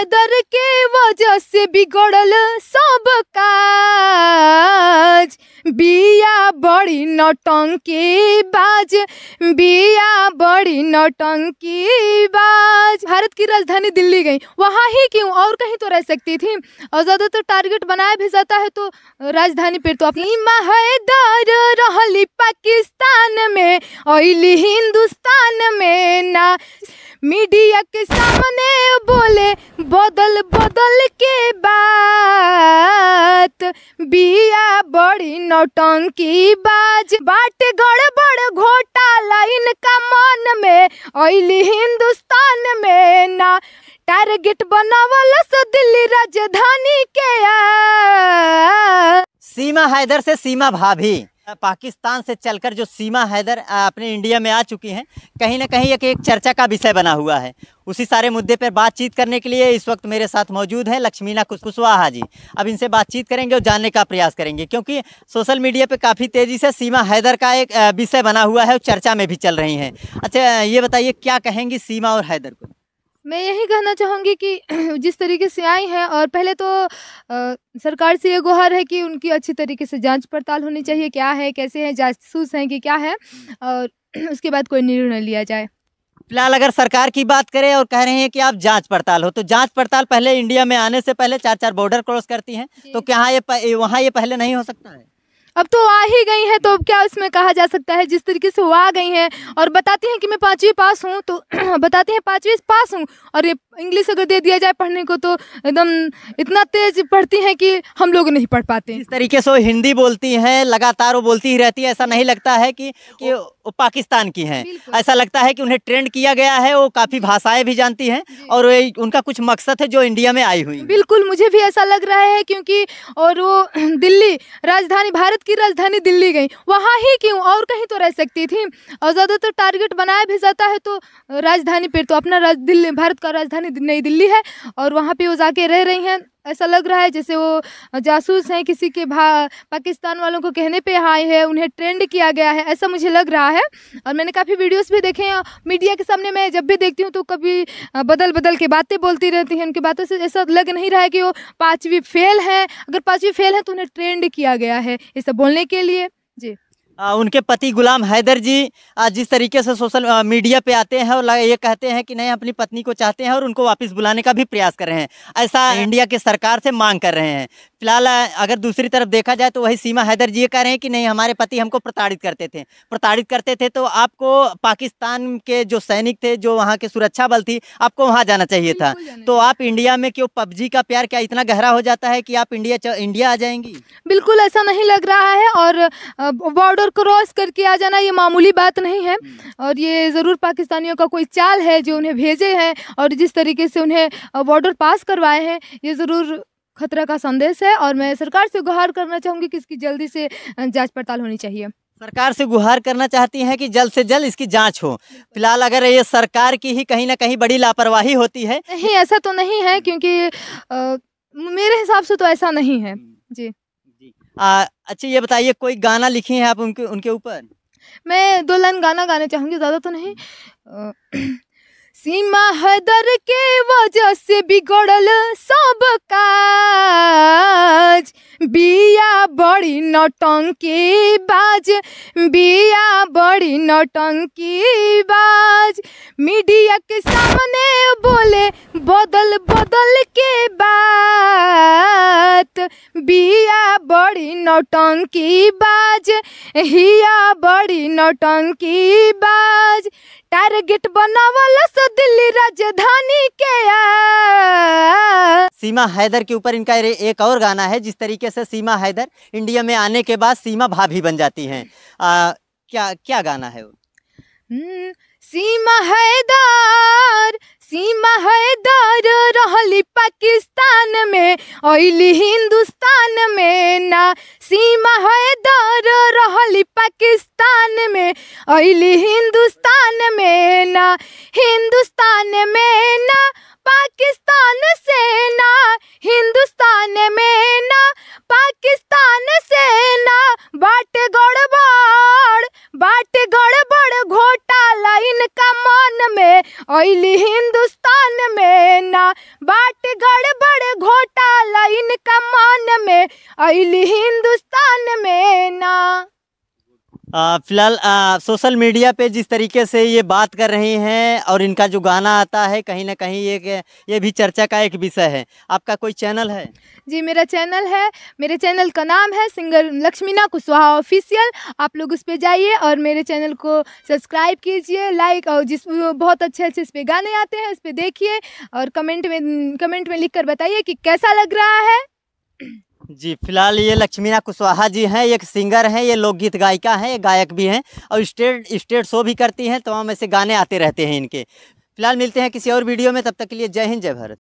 कदर के वजह से बिगड़ल सब काज बिया बड़ी नौटंकी बाज बिया बड़ी नौटंकी बाज भारत की राजधानी दिल्ली गई वहाँ ही क्यों और कहीं तो रह सकती थी और ज़्यादातर तो टारगेट बनाया भी जाता है तो राजधानी पे तो अपनी महदार रहली पाकिस्तान में और हिंदुस्तान में ना मीडिया के सामने बोले बदल बदल के बात बिया बड़ी नौटंकी बाज बाट गड़बड़ घोटाला इनका मन में ऐली हिंदुस्तान में ना टारगेट बनावल दिल्ली राजधानी के आ। सीमा हैदर से सीमा भाभी पाकिस्तान से चलकर जो सीमा हैदर अपने इंडिया में आ चुकी हैं कहीं ना कहीं एक एक चर्चा का विषय बना हुआ है उसी सारे मुद्दे पर बातचीत करने के लिए इस वक्त मेरे साथ मौजूद हैं लक्ष्मीना कुशवाहा जी अब इनसे बातचीत करेंगे और जानने का प्रयास करेंगे क्योंकि सोशल मीडिया पे काफ़ी तेज़ी से सीमा हैदर का एक विषय बना हुआ है और चर्चा में भी चल रही हैं अच्छा ये बताइए क्या कहेंगी सीमा और हैदर को मैं यही कहना चाहूँगी कि जिस तरीके से आई हैं और पहले तो आ, सरकार से ये गुहार है कि उनकी अच्छी तरीके से जांच पड़ताल होनी चाहिए क्या है कैसे हैं जासूस हैं कि क्या है और उसके बाद कोई निर्णय लिया जाए फिलहाल अगर सरकार की बात करें और कह रहे हैं कि आप जांच पड़ताल हो तो जांच पड़ताल पहले इंडिया में आने से पहले चार चार बॉर्डर क्रॉस करती हैं तो क्या ये वहाँ ये पहले नहीं हो सकता है अब तो आ ही गई हैं तो अब क्या उसमें कहा जा सकता है जिस तरीके से वो आ गई हैं और बताती हैं कि मैं पाँचवीं पास हूँ तो बताती हैं पाँचवीं पास हूँ और ये इंग्लिश अगर दे दिया जाए पढ़ने को तो एकदम इतना तेज पढ़ती हैं कि हम लोग नहीं पढ़ पाते इस तरीके से वो हिंदी बोलती हैं लगातार वो बोलती ही रहती है ऐसा नहीं लगता है कि, कि वो पाकिस्तान की हैं ऐसा लगता है कि उन्हें ट्रेंड किया गया है वो काफ़ी भाषाएं भी जानती हैं और वे उनका कुछ मकसद है जो इंडिया में आई हुई बिल्कुल मुझे भी ऐसा लग रहा है क्योंकि और वो दिल्ली राजधानी भारत की राजधानी दिल्ली गई वहाँ ही क्यों और कहीं तो रह सकती थी और ज़्यादातर टारगेट बनाया भी जाता है तो राजधानी पर तो अपना दिल्ली भारत का राजधानी नई दिल्ली है और वहाँ पे वो जाके रह रही हैं ऐसा लग रहा है जैसे वो जासूस हैं किसी के भा पाकिस्तान वालों को कहने पे आए हैं उन्हें ट्रेंड किया गया है ऐसा मुझे लग रहा है और मैंने काफ़ी वीडियोस भी देखे हैं मीडिया के सामने मैं जब भी देखती हूँ तो कभी बदल बदल के बातें बोलती रहती हैं उनकी बातों से ऐसा लग नहीं रहा है कि वो पाँचवीं फेल हैं अगर पाँचवीं फेल हैं तो उन्हें ट्रेंड किया गया है ये बोलने के लिए जी उनके पति गुलाम हैदर जी जिस तरीके से सोशल मीडिया पे आते हैं और ये कहते हैं कि नहीं अपनी पत्नी को चाहते हैं और उनको वापस बुलाने का भी प्रयास कर रहे हैं ऐसा हम्म। इंडिया की सरकार से मांग कर रहे हैं फिलहाल अगर दूसरी तरफ देखा जाए तो वही सीमा हैदर जी ये कह रहे हैं कि नहीं हमारे पति हमको प्रताड़ित करते थे प्रताड़ित करते थे तो आपको पाकिस्तान के जो सैनिक थे जो वहाँ के सुरक्षा बल थी आपको वहाँ जाना चाहिए था तो आप इंडिया में क्यों पबजी का प्यार क्या इतना गहरा हो जाता है कि आप इंडिया इंडिया आ जाएंगी बिल्कुल ऐसा नहीं लग रहा है और बॉर्डर और क्रॉस करके आ जाना ये मामूली बात नहीं है हम्म। और ये ज़रूर पाकिस्तानियों का कोई चाल है जो उन्हें भेजे हैं और जिस तरीके से उन्हें बॉर्डर पास करवाए हैं ये ज़रूर खतरा का संदेश है और मैं सरकार से गुहार करना चाहूँगी कि इसकी जल्दी से जाँच पड़ताल होनी चाहिए सरकार से गुहार करना चाहती हैं कि जल्द से जल्द इसकी जांच हो फिलहाल अगर ये सरकार की ही कहीं ना कहीं बड़ी लापरवाही होती है नहीं ऐसा तो नहीं है क्योंकि आ, मेरे हिसाब से तो ऐसा नहीं है जी हम्म। जी आ, अच्छा ये बताइए कोई गाना लिखी है आप उनके उनके ऊपर मैं दो लाइन गाना गाना चाहूंगी ज़्यादा तो नहीं सीमा है के वजह से बिगड़ल सब काज बिया बड़ी नौटंकी बाज बिया बड़ी नौटंकी बाज मीडिया के सामने बोले बदल बदल के बात बिया बड़ी नौटंकी बाज हिया बड़ी नौटंकी बाज टारगेट बनावल से दिल्ली राजधानी के सीमा हैदर के ऊपर इनका एक और गाना है जिस तरीके से सीमा हैदर इंडिया में आने के बाद सीमा भाभी बन जाती हैं क्या क्या गाना है वो हम्म, सीमा हैदर सीमा हैदर पाकिस्तान में अइली हिंदुस्तान में ना सीमा है दर रही पाकिस्तान में ऐली हिंदुस्तान में ना हिंदुस्तान में ना पाकिस्तान से ना हिंदुस्तान में ना पाकिस्तान से ना आईली हिंदुस्तान में ना फिलहाल सोशल मीडिया पे जिस तरीके से ये बात कर रही हैं और इनका जो गाना आता है कहीं ना कहीं ये ये भी चर्चा का एक विषय है आपका कोई चैनल है जी मेरा चैनल है मेरे चैनल का नाम है सिंगर लक्ष्मीना कुशवाहा ऑफिशियल आप लोग उस पर जाइए और मेरे चैनल को सब्सक्राइब कीजिए लाइक और जिस बहुत अच्छे अच्छे इस पर गाने आते हैं उस पर देखिए और कमेंट में कमेंट में लिख कर बताइए कि कैसा लग रहा है जी फिलहाल ये लक्ष्मीना कुशवाहा जी हैं एक सिंगर हैं ये लोकगीत गायिका हैं ये गायक भी हैं और स्टेट स्टेट शो भी करती हैं तमाम ऐसे गाने आते रहते हैं इनके फिलहाल मिलते हैं किसी और वीडियो में तब तक के लिए जय हिंद जय भारत